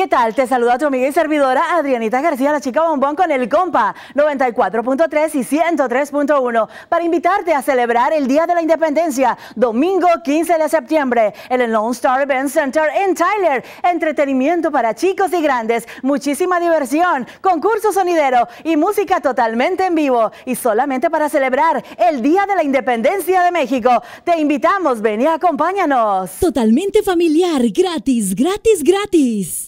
¿Qué tal? Te saluda tu amiga y servidora Adrianita García, la chica bombón con el compa 94.3 y 103.1 para invitarte a celebrar el Día de la Independencia, domingo 15 de septiembre, en el Lone Star Event Center en Tyler. Entretenimiento para chicos y grandes, muchísima diversión, concurso sonidero y música totalmente en vivo y solamente para celebrar el Día de la Independencia de México. Te invitamos, ven y acompáñanos. Totalmente familiar, gratis, gratis, gratis.